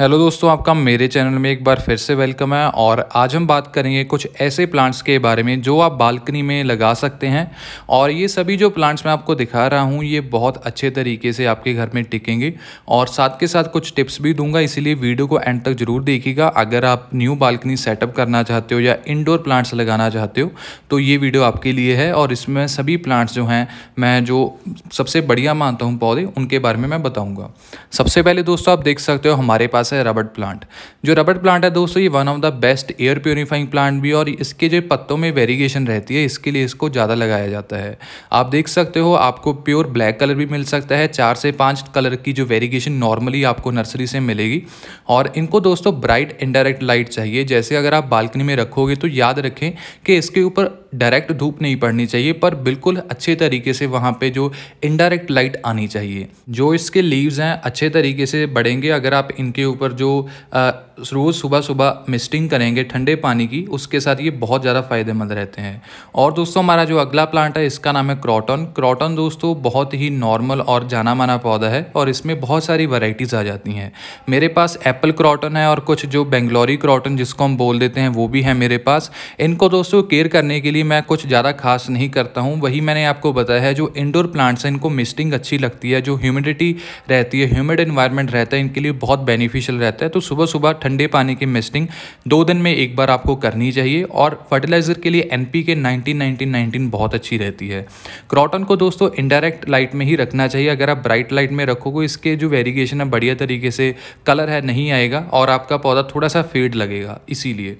hello दोस्तों आपका मेरे चैनल में एक बार फिर से वेलकम है और आज हम बात करेंगे कुछ ऐसे प्लांट्स के बारे में जो आप बालकनी में लगा सकते हैं और ये सभी जो प्लांट्स मैं आपको दिखा रहा हूँ ये बहुत अच्छे तरीके से आपके घर में टिकेंगे और साथ के साथ कुछ टिप्स भी दूंगा इसीलिए वीडियो को एंड तक ज़रूर देखिएगा अगर आप न्यू बालकनी सेटअप करना चाहते हो या इनडोर प्लांट्स लगाना चाहते हो तो ये वीडियो आपके लिए है और इसमें सभी प्लांट्स जो हैं मैं जो सबसे बढ़िया मानता हूँ पौधे उनके बारे में मैं बताऊँगा सबसे पहले दोस्तों आप देख सकते हो हमारे पास पास है रबड़ प्लांट जो रबड़ प्लांट है दोस्तों ये one of the best air purifying plant भी और इसके जो पत्तों में वेरिएशन रहती है इसके लिए इसको ज़्यादा लगाया जाता है आप देख सकते हो आपको प्योर ब्लैक कलर भी मिल सकता है चार से पाँच कलर की जो वेरिएशन नॉर्मली आपको नर्सरी से मिलेगी और इनको दोस्तों ब्राइट इंडायरेक्ट लाइट चाहिए जैसे अगर आप बालकनी में रखोगे तो याद रखें कि इसके ऊपर डायरेक्ट धूप नहीं पड़नी चाहिए पर बिल्कुल अच्छे तरीके से वहाँ पे जो इनडायरेक्ट लाइट आनी चाहिए जो इसके लीव्स हैं अच्छे तरीके से बढ़ेंगे अगर आप इनके ऊपर जो रोज़ सुबह सुबह मिस्टिंग करेंगे ठंडे पानी की उसके साथ ये बहुत ज़्यादा फ़ायदेमंद रहते हैं और दोस्तों हमारा जो अगला प्लांट है इसका नाम है क्रॉटन क्रॉटन दोस्तों बहुत ही नॉर्मल और जाना माना पौधा है और इसमें बहुत सारी वैराइटीज़ आ जाती हैं मेरे पास एप्पल क्रॉटन है और कुछ जो बेंगलोरी क्रॉटन जिसको हम बोल देते हैं वो भी है मेरे पास इनको दोस्तों केयर करने के लिए मैं कुछ ज़्यादा खास नहीं करता हूँ वही मैंने आपको बताया है जो इंडोर प्लांट्स हैं इनको मिस्टिंग अच्छी लगती है जो ह्यूमिडिटी रहती है ह्यूमिड इन्वायरमेंट रहता है इनके लिए बहुत बेनिफिशियल रहता है तो सुबह सुबह ठंडे पानी की मिस्टिंग दो दिन में एक बार आपको करनी चाहिए और फर्टिलाइज़र के लिए N P K nineteen nineteen nineteen बहुत अच्छी रहती है क्रॉटन को दोस्तों इनडायरेक्ट लाइट में ही रखना चाहिए अगर आप ब्राइट लाइट में रखोगे इसके जो वेरिएशन है बढ़िया तरीके से कलर है नहीं आएगा और आपका पौधा थोड़ा सा फेड लगेगा इसीलिए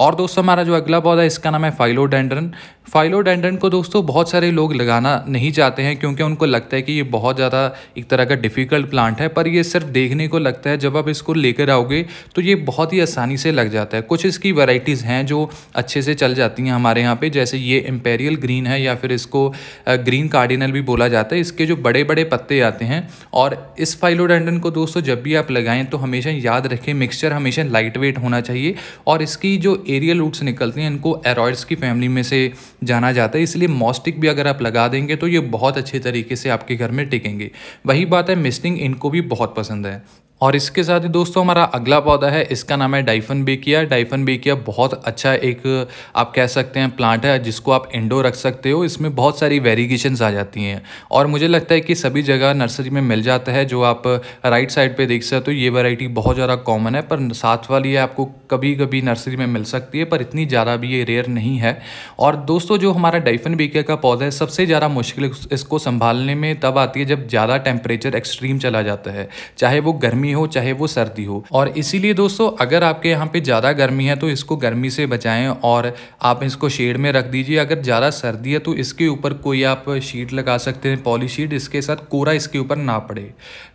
और दोस्तों हमारा जो अगला पौधा इसका नाम है फाइलोडेंड्रन फाइलोडेंड्रन को दोस्तों बहुत सारे लोग लगाना नहीं चाहते हैं क्योंकि उनको लगता है कि ये बहुत ज़्यादा एक तरह का डिफ़िकल्ट प्लांट है पर ये सिर्फ देखने को लगता है जब आप इसको लेकर आओगे तो ये बहुत ही आसानी से लग जाता है कुछ इसकी वैराइटीज़ हैं जो अच्छे से चल जाती हैं हमारे यहाँ पर जैसे ये एम्पेरियल ग्रीन है या फिर इसको ग्रीन कार्डिनल भी बोला जाता है इसके जो बड़े बड़े पत्ते आते हैं और इस फाइलोडेंड्रन को दोस्तों जब भी आप लगाएं तो हमेशा याद रखें मिक्सचर हमेशा लाइट वेट होना चाहिए और इसकी जो एरियल रूट्स निकलते हैं इनको एरॉयड्स की फैमिली में से जाना जाता है इसलिए मॉस्टिक भी अगर आप लगा देंगे तो ये बहुत अच्छे तरीके से आपके घर में टिकेंगे वही बात है मिस्टिंग इनको भी बहुत पसंद है और इसके साथ ही दोस्तों हमारा अगला पौधा है इसका नाम है डाइफन बेकिया डाइफन बेकिया बहुत अच्छा एक आप कह सकते हैं प्लांट है जिसको आप इंडोर रख सकते हो इसमें बहुत सारी वेरीगेशंस आ जाती हैं और मुझे लगता है कि सभी जगह नर्सरी में मिल जाता है जो आप राइट साइड पे देख सकते हो ये वैरायटी बहुत ज़्यादा कॉमन है पर साथ वाली आपको कभी कभी नर्सरी में मिल सकती है पर इतनी ज़्यादा भी ये रेयर नहीं है और दोस्तों जो हमारा डाइफन बेकिया का पौधा है सबसे ज़्यादा मुश्किल इसको संभालने में तब आती है जब ज़्यादा टेम्परेचर एक्सट्रीम चला जाता है चाहे वो गर्मी गर्मी हो चाहे वो सर्दी हो और इसीलिए दोस्तों अगर आपके यहाँ पे ज़्यादा गर्मी है तो इसको गर्मी से बचाएं और आप इसको शेड में रख दीजिए अगर ज़्यादा सर्दी है तो इसके ऊपर कोई आप शीट लगा सकते हैं पॉली शीट इसके साथ कोरा इसके ऊपर ना पड़े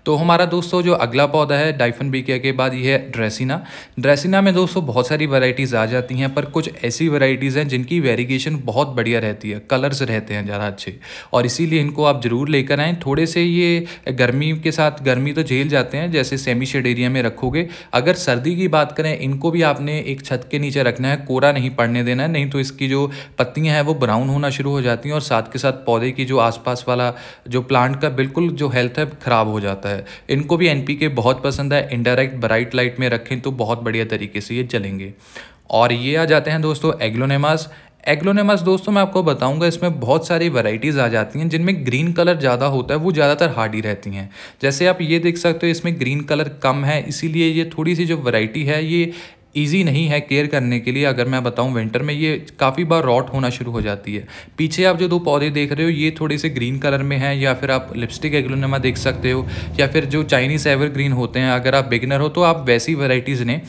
तो हमारा दोस्तों जो अगला पौधा है डाइफन बीकिया के बाद यह है ड्रेसिना ड्रेसिना में दोस्तों बहुत सारी वराइटीज आ जाती हैं पर कुछ ऐसी वराइटीज हैं जिनकी वेरिएशन बहुत बढ़िया रहती है कलर्स रहते हैं ज़्यादा अच्छे और इसीलिए इनको आप ज़रूर लेकर आएँ थोड़े से ये गर्मी के साथ गर्मी तो झेल जाते हैं जैसे सेमी शेड एरिया में रखोगे अगर सर्दी की बात करें इनको भी आपने एक छत के नीचे रखना है कोरा नहीं पड़ने देना है नहीं तो इसकी जो पत्तियाँ हैं वो ब्राउन होना शुरू हो जाती हैं और साथ के साथ पौधे की जो आसपास वाला जो प्लांट का बिल्कुल जो हेल्थ है ख़राब हो जाता है इनको भी एन बहुत पसंद है इनडायरेक्ट ब्राइट लाइट में रखें तो बहुत बढ़िया तरीके से ये चलेंगे और ये आ जाते हैं दोस्तों एग्लोनेमास एग्लोनेमस दोस्तों मैं आपको बताऊंगा इसमें बहुत सारी वैरायटीज़ आ जाती हैं जिनमें ग्रीन कलर ज़्यादा होता है वो ज़्यादातर हार्डी रहती हैं जैसे आप ये देख सकते हो इसमें ग्रीन कलर कम है इसीलिए ये थोड़ी सी जो वैरायटी है ये ईजी नहीं है केयर करने के लिए अगर मैं बताऊँ विंटर में ये काफ़ी बार रॉट होना शुरू हो जाती है पीछे आप जो दो पौधे देख रहे हो ये थोड़े से ग्रीन कलर में हैं या फिर आप लिपस्टिक एग्लोनमा देख सकते हो या फिर जो चाइनीस एवरग्रीन होते हैं अगर आप बिगनर हो तो आप वैसी वेराइटीज़ ने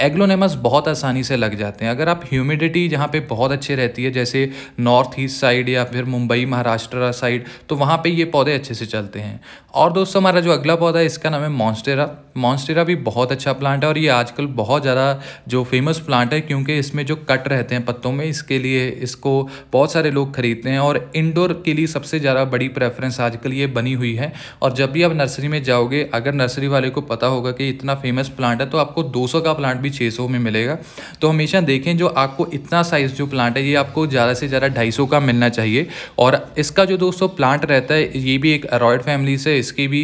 एग्लोनेमस बहुत आसानी से लग जाते हैं अगर आप ह्यूमिडिटी जहाँ पे बहुत अच्छी रहती है जैसे नॉर्थ ईस्ट साइड या फिर मुंबई महाराष्ट्र साइड तो वहाँ पे ये पौधे अच्छे से चलते हैं और दोस्तों हमारा जो अगला पौधा है इसका नाम है मॉन्स्टेरा मॉन्स्टेरा भी बहुत अच्छा प्लांट है और ये आजकल बहुत ज़्यादा जो फेमस प्लांट है क्योंकि इसमें जो कट रहते हैं पत्तों में इसके लिए इसको बहुत सारे लोग ख़रीदते हैं और इंडोर के लिए सबसे ज़्यादा बड़ी प्रेफरेंस आजकल ये बनी हुई है और जब भी आप नर्सरी में जाओगे अगर नर्सरी वाले को पता होगा कि इतना फेमस प्लांट है तो आपको दो का प्लांट भी छः में मिलेगा तो हमेशा देखें जो आपको इतना साइज़ जो प्लांट है ये आपको ज़्यादा से ज़्यादा ढाई का मिलना चाहिए और इसका जो दोस्तों प्लांट रहता है ये भी एक अरॉयड फैमिली से इसकी भी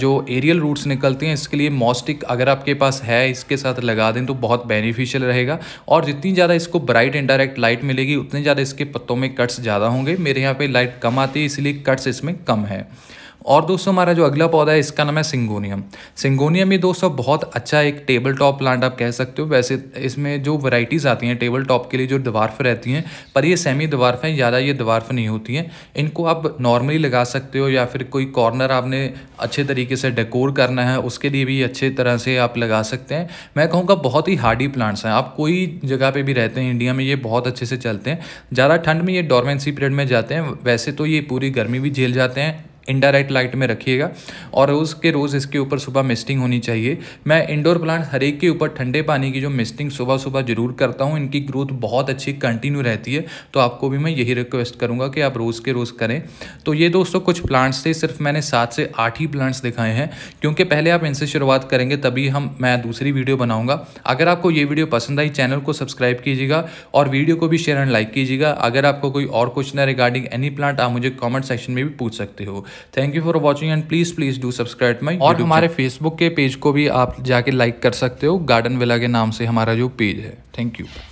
जो एरियल रूट्स निकलती हैं इसके लिए मॉस्टिक अगर आपके पास है इसके साथ लगा दें तो बहुत बेनिफिशियल रहेगा और जितनी ज़्यादा इसको ब्राइट एंड डायरेक्ट लाइट मिलेगी उतने ज़्यादा इसके पत्तों में कट्स ज़्यादा होंगे मेरे यहाँ पे लाइट कम आती है इसलिए कट्स इसमें कम है और दोस्तों हमारा जो अगला पौधा है इसका नाम है सिंगोनियम सिंगोनियम ये दोस्तों बहुत अच्छा एक टेबल टॉप प्लांट आप कह सकते हो वैसे इसमें जो वैरायटीज़ आती हैं टेबल टॉप के लिए जो दवार्फ़ रहती हैं पर ये सेमी दवार्फ हैं ज़्यादा ये दवार्फ़ नहीं होती हैं इनको आप नॉर्मली लगा सकते हो या फिर कोई कॉर्नर आपने अच्छे तरीके से डेकोर करना है उसके लिए भी अच्छे तरह से आप लगा सकते हैं मैं कहूँगा बहुत ही हार्डी प्लांट्स हैं आप कोई जगह पर भी रहते हैं इंडिया में ये बहुत अच्छे से चलते हैं ज़्यादा ठंड में ये डॉर्मेंसी पीरियड में जाते हैं वैसे तो ये पूरी गर्मी भी झेल जाते हैं इनडायरेक्ट लाइट में रखिएगा और रोज़ के रोज़ इसके ऊपर सुबह मिस्टिंग होनी चाहिए मैं इंडोर प्लांट हर एक के ऊपर ठंडे पानी की जो मिस्टिंग सुबह सुबह ज़रूर करता हूँ इनकी ग्रोथ बहुत अच्छी कंटिन्यू रहती है तो आपको भी मैं यही रिक्वेस्ट करूँगा कि आप रोज़ के रोज़ करें तो ये दोस्तों कुछ प्लांट्स थे सिर्फ मैंने सात से आठ ही प्लांट्स दिखाए हैं क्योंकि पहले आप इनसे शुरुआत करेंगे तभी हम मैं दूसरी वीडियो बनाऊँगा अगर आपको ये वीडियो पसंद आई चैनल को सब्सक्राइब कीजिएगा और वीडियो को भी शेयर एंड लाइक कीजिएगा अगर आपको कोई और क्वेश्चन है रिगार्डिंग एनी प्लांट आप मुझे कॉमेंट सेक्शन में भी पूछ सकते हो thank you for watching and please please do subscribe my और हमारे फेसबुक के पेज को भी आप जाके लाइक कर सकते हो गार्डन विला के नाम से हमारा जो पेज है थैंक यू